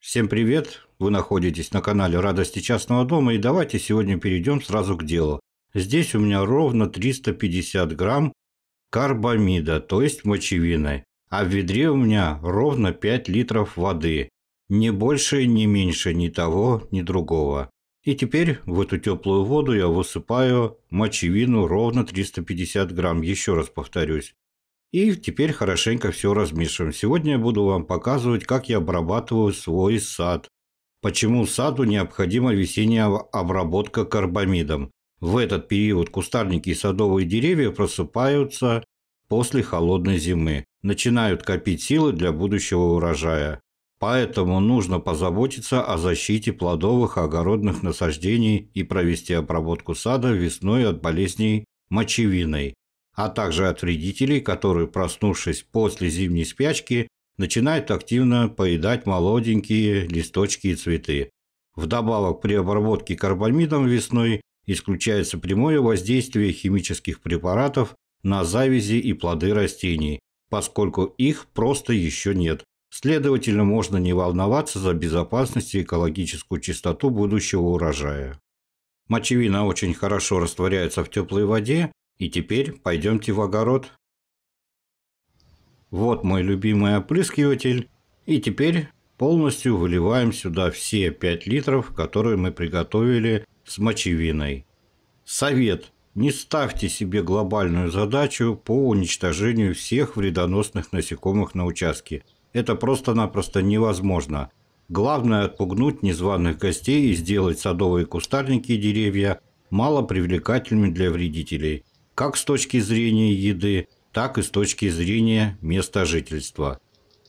Всем привет! Вы находитесь на канале Радости частного дома и давайте сегодня перейдем сразу к делу. Здесь у меня ровно 350 грамм карбамида, то есть мочевины, а в ведре у меня ровно 5 литров воды. Ни больше, ни меньше ни того, ни другого. И теперь в эту теплую воду я высыпаю мочевину ровно 350 грамм, еще раз повторюсь. И теперь хорошенько все размешиваем. Сегодня я буду вам показывать, как я обрабатываю свой сад. Почему саду необходима весенняя обработка карбамидом. В этот период кустарники и садовые деревья просыпаются после холодной зимы, начинают копить силы для будущего урожая. Поэтому нужно позаботиться о защите плодовых огородных насаждений и провести обработку сада весной от болезней мочевиной, а также от вредителей, которые, проснувшись после зимней спячки, начинают активно поедать молоденькие листочки и цветы. Вдобавок при обработке карбамидом весной исключается прямое воздействие химических препаратов на завязи и плоды растений, поскольку их просто еще нет. Следовательно, можно не волноваться за безопасность и экологическую чистоту будущего урожая. Мочевина очень хорошо растворяется в теплой воде и теперь пойдемте в огород. Вот мой любимый опрыскиватель. И теперь полностью выливаем сюда все 5 литров, которые мы приготовили с мочевиной. Совет. Не ставьте себе глобальную задачу по уничтожению всех вредоносных насекомых на участке. Это просто-напросто невозможно. Главное отпугнуть незваных гостей и сделать садовые кустарники и деревья мало привлекательными для вредителей как с точки зрения еды, так и с точки зрения места жительства.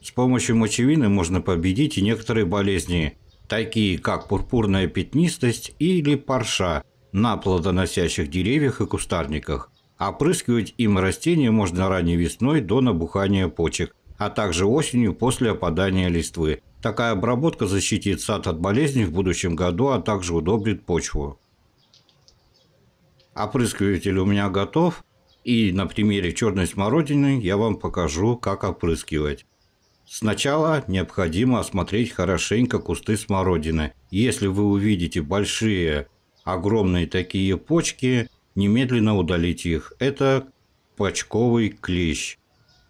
С помощью мочевины можно победить и некоторые болезни, такие как пурпурная пятнистость или парша на плодоносящих деревьях и кустарниках. Опрыскивать им растения можно ранней весной до набухания почек, а также осенью после опадания листвы. Такая обработка защитит сад от болезней в будущем году, а также удобрит почву. Опрыскиватель у меня готов. И на примере черной смородины я вам покажу, как опрыскивать. Сначала необходимо осмотреть хорошенько кусты смородины. Если вы увидите большие, огромные такие почки, немедленно удалите их. Это почковый клещ.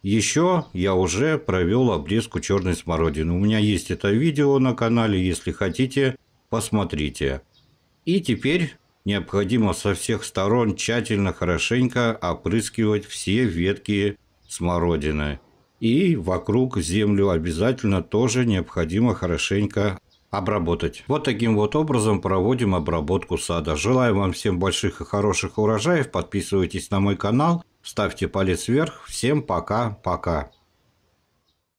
Еще я уже провел обрезку черной смородины. У меня есть это видео на канале, если хотите, посмотрите. И теперь необходимо со всех сторон тщательно хорошенько опрыскивать все ветки смородины. И вокруг землю обязательно тоже необходимо хорошенько обработать. Вот таким вот образом проводим обработку сада. Желаю вам всем больших и хороших урожаев. Подписывайтесь на мой канал, ставьте палец вверх. Всем пока-пока.